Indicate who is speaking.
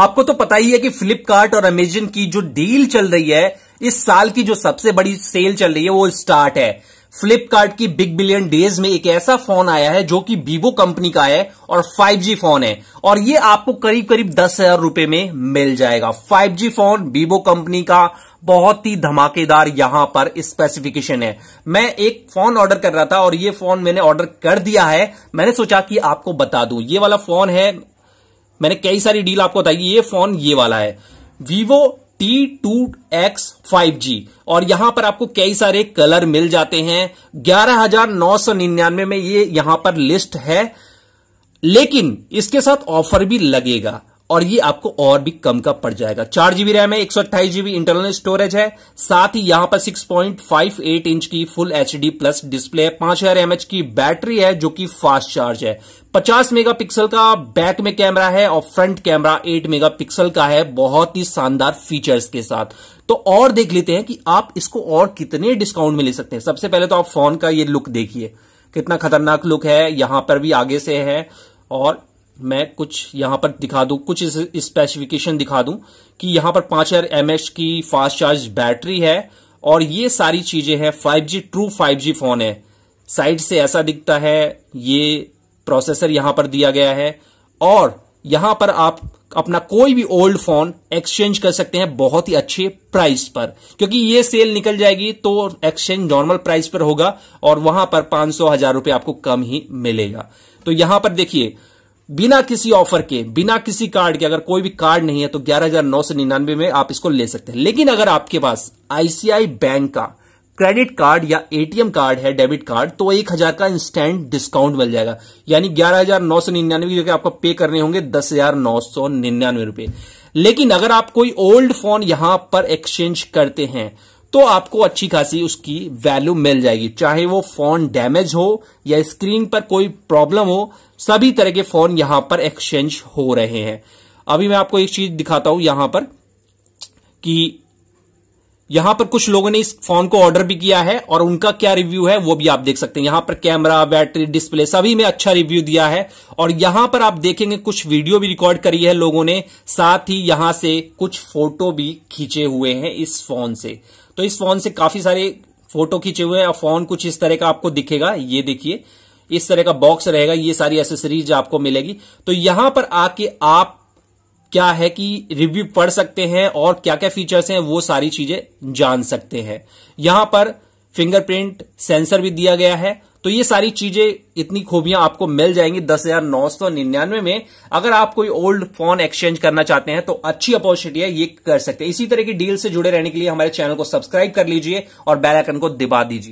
Speaker 1: आपको तो पता ही है कि फ्लिपकार्ट और अमेजन की जो डील चल रही है इस साल की जो सबसे बड़ी सेल चल रही है वो स्टार्ट है फ्लिपकार्ट की बिग बिलियन डेज में एक ऐसा फोन आया है जो कि वीवो कंपनी का है और 5G फोन है और ये आपको करीब करीब दस हजार रूपये में मिल जाएगा 5G फोन वीवो कंपनी का बहुत ही धमाकेदार यहां पर स्पेसिफिकेशन है मैं एक फोन ऑर्डर कर रहा था और ये फोन मैंने ऑर्डर कर दिया है मैंने सोचा कि आपको बता दूं ये वाला फोन है मैंने कई सारी डील आपको बताई ये फोन ये वाला है Vivo T two X five G और यहां पर आपको कई सारे कलर मिल जाते हैं ग्यारह हजार नौ सौ निन्यानवे में ये यहां पर लिस्ट है लेकिन इसके साथ ऑफर भी लगेगा और ये आपको और भी कम का पड़ जाएगा चार जीबी रैम है एक सौ जीबी इंटरनल स्टोरेज है साथ ही यहां पर 6.58 इंच की फुल एच प्लस डिस्प्ले है पांच हजार एमएच की बैटरी है जो कि फास्ट चार्ज है 50 मेगापिक्सल का बैक में कैमरा है और फ्रंट कैमरा 8 मेगापिक्सल का है बहुत ही शानदार फीचर्स के साथ तो और देख लेते हैं कि आप इसको और कितने डिस्काउंट में ले सकते हैं सबसे पहले तो आप फोन का ये लुक देखिए कितना खतरनाक लुक है यहां पर भी आगे से है और मैं कुछ यहां पर दिखा दू कुछ स्पेसिफिकेशन दिखा दूं कि यहां पर पांच हजार एमएच की फास्ट चार्ज बैटरी है और ये सारी चीज़ें हैं 5G ट्रू 5G फ़ोन है साइड से ऐसा दिखता है ये प्रोसेसर यहां पर दिया गया है और यहां पर आप अपना कोई भी ओल्ड फ़ोन एक्सचेंज कर सकते हैं बहुत ही अच्छे प्राइस पर क्योंकि ये सेल निकल जाएगी तो एक्सचेंज नॉर्मल प्राइस पर होगा और वहां पर पांच सौ हजार रुपए आपको कम ही मिलेगा तो यहां पर देखिए बिना किसी ऑफर के बिना किसी कार्ड के अगर कोई भी कार्ड नहीं है तो ग्यारह हजार नौ सौ निन्यानवे में आप इसको ले सकते हैं लेकिन अगर आपके पास आईसीआई बैंक का क्रेडिट कार्ड या एटीएम कार्ड है डेबिट कार्ड तो एक हजार का इंस्टेंट डिस्काउंट मिल जाएगा यानी ग्यारह हजार नौ सौ निन्यानवे रुपये आपको पे करने होंगे दस हजार नौ सौ निन्यानवे रुपये लेकिन अगर आप कोई ओल्ड फोन यहां पर एक्सचेंज करते हैं तो आपको अच्छी खासी उसकी वैल्यू मिल जाएगी चाहे वो फोन डैमेज हो या स्क्रीन पर कोई प्रॉब्लम हो सभी तरह के फोन यहां पर एक्सचेंज हो रहे हैं अभी मैं आपको एक चीज दिखाता हूं यहां पर कि यहां पर कुछ लोगों ने इस फोन को ऑर्डर भी किया है और उनका क्या रिव्यू है वो भी आप देख सकते हैं यहां पर कैमरा बैटरी डिस्प्ले सभी में अच्छा रिव्यू दिया है और यहां पर आप देखेंगे कुछ वीडियो भी रिकॉर्ड करी है लोगों ने साथ ही यहां से कुछ फोटो भी खींचे हुए हैं इस फोन से तो इस फोन से काफी सारे फोटो खींचे हुए हैं और फोन कुछ इस तरह का आपको दिखेगा ये देखिए इस तरह का बॉक्स रहेगा ये सारी एसेसरीज आपको मिलेगी तो यहां पर आके आप क्या है कि रिव्यू पढ़ सकते हैं और क्या क्या फीचर्स हैं वो सारी चीजें जान सकते हैं यहां पर फिंगरप्रिंट सेंसर भी दिया गया है तो ये सारी चीजें इतनी खूबियां आपको मिल जाएंगी दस हजार नौ सौ निन्यानवे में अगर आप कोई ओल्ड फोन एक्सचेंज करना चाहते हैं तो अच्छी अपॉर्चुनिटी है ये कर सकते हैं इसी तरह की डील से जुड़े रहने के लिए हमारे चैनल को सब्सक्राइब कर लीजिए और बेल आइकन को दबा दीजिए